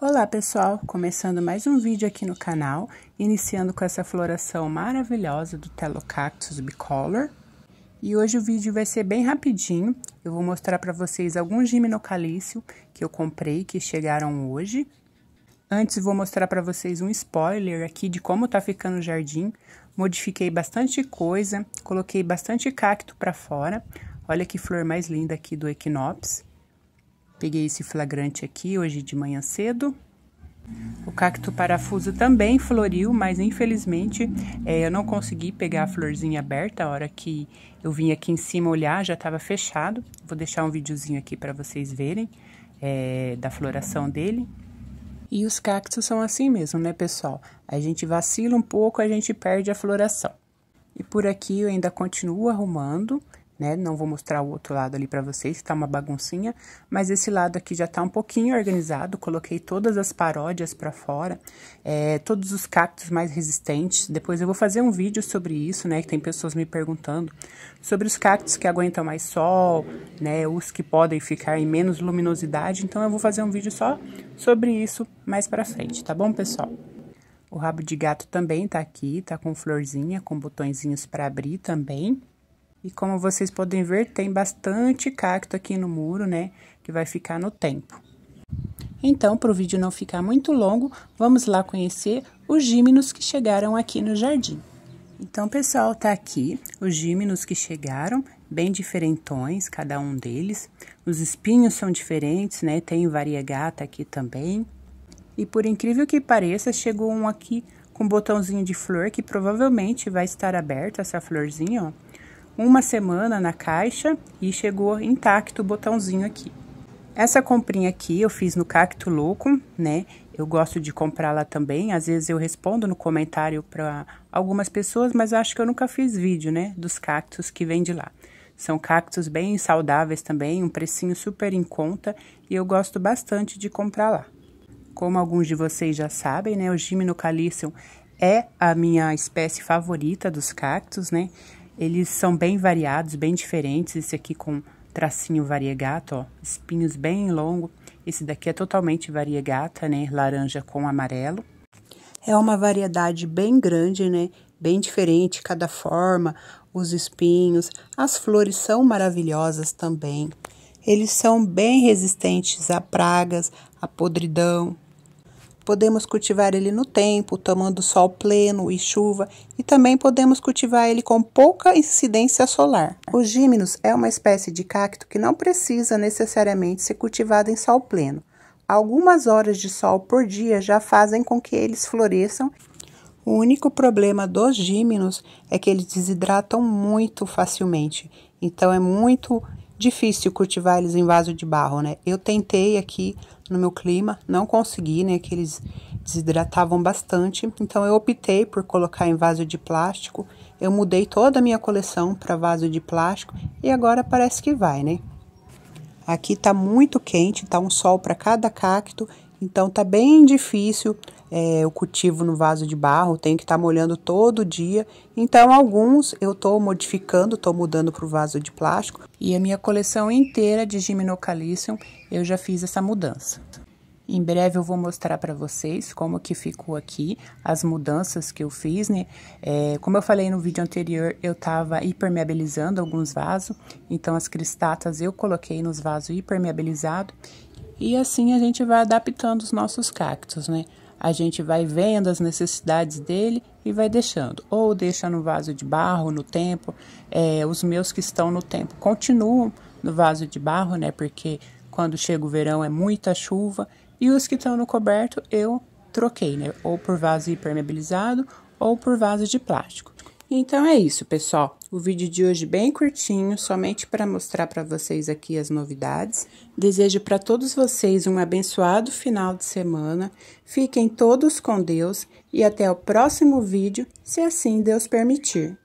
Olá pessoal, começando mais um vídeo aqui no canal, iniciando com essa floração maravilhosa do Telocactus bicolor. E hoje o vídeo vai ser bem rapidinho, eu vou mostrar para vocês alguns gimnocalício que eu comprei, que chegaram hoje. Antes vou mostrar para vocês um spoiler aqui de como tá ficando o jardim. Modifiquei bastante coisa, coloquei bastante cacto para fora. Olha que flor mais linda aqui do Equinops. Peguei esse flagrante aqui hoje de manhã cedo. O cacto parafuso também floriu, mas infelizmente é, eu não consegui pegar a florzinha aberta. A hora que eu vim aqui em cima olhar, já estava fechado. Vou deixar um videozinho aqui para vocês verem é, da floração dele. E os cactos são assim mesmo, né, pessoal? A gente vacila um pouco, a gente perde a floração. E por aqui eu ainda continuo arrumando né? Não vou mostrar o outro lado ali para vocês, tá uma baguncinha, mas esse lado aqui já tá um pouquinho organizado, coloquei todas as paródias para fora, é, todos os cactos mais resistentes, depois eu vou fazer um vídeo sobre isso, né? Que tem pessoas me perguntando sobre os cactos que aguentam mais sol, né? Os que podem ficar em menos luminosidade, então eu vou fazer um vídeo só sobre isso mais para frente, tá bom, pessoal? O rabo de gato também tá aqui, tá com florzinha, com botõezinhos para abrir também. E como vocês podem ver, tem bastante cacto aqui no muro, né? Que vai ficar no tempo. Então, para o vídeo não ficar muito longo, vamos lá conhecer os gímenos que chegaram aqui no jardim. Então, pessoal, tá aqui os gímenos que chegaram, bem diferentões, cada um deles. Os espinhos são diferentes, né? Tem variegata aqui também. E por incrível que pareça, chegou um aqui com um botãozinho de flor que provavelmente vai estar aberto essa florzinha, ó uma semana na caixa e chegou intacto o botãozinho aqui. Essa comprinha aqui eu fiz no Cacto Louco, né? Eu gosto de comprar lá também. Às vezes eu respondo no comentário para algumas pessoas, mas acho que eu nunca fiz vídeo, né? Dos cactos que vende lá. São cactos bem saudáveis também, um precinho super em conta e eu gosto bastante de comprar lá. Como alguns de vocês já sabem, né? O Gimnocalicium é a minha espécie favorita dos cactos, né? Eles são bem variados, bem diferentes. Esse aqui com tracinho variegato, ó, espinhos bem longo. Esse daqui é totalmente variegata, né? Laranja com amarelo. É uma variedade bem grande, né? Bem diferente cada forma, os espinhos. As flores são maravilhosas também. Eles são bem resistentes a pragas, a podridão, Podemos cultivar ele no tempo, tomando sol pleno e chuva, e também podemos cultivar ele com pouca incidência solar. O gímenos é uma espécie de cacto que não precisa necessariamente ser cultivado em sol pleno. Algumas horas de sol por dia já fazem com que eles floresçam. O único problema dos gíminos é que eles desidratam muito facilmente, então é muito Difícil cultivar eles em vaso de barro, né? Eu tentei aqui no meu clima, não consegui, né? Que eles desidratavam bastante. Então eu optei por colocar em vaso de plástico. Eu mudei toda a minha coleção para vaso de plástico e agora parece que vai, né? Aqui tá muito quente, tá um sol para cada cacto, então tá bem difícil é, o cultivo no vaso de barro, tenho que estar tá molhando todo dia. Então, alguns eu estou modificando, estou mudando para o vaso de plástico. E a minha coleção inteira de Gymnocalicium, eu já fiz essa mudança. Em breve eu vou mostrar para vocês como que ficou aqui, as mudanças que eu fiz, né? É, como eu falei no vídeo anterior, eu estava hipermeabilizando alguns vasos, então as cristatas eu coloquei nos vasos hipermeabilizados, e assim a gente vai adaptando os nossos cactos, né? a gente vai vendo as necessidades dele e vai deixando. Ou deixa no vaso de barro, no tempo. É, os meus que estão no tempo continuam no vaso de barro, né? Porque quando chega o verão é muita chuva. E os que estão no coberto eu troquei, né? Ou por vaso impermeabilizado ou por vaso de plástico. Então é isso, pessoal. O vídeo de hoje bem curtinho, somente para mostrar para vocês aqui as novidades. Desejo para todos vocês um abençoado final de semana. Fiquem todos com Deus e até o próximo vídeo, se assim Deus permitir.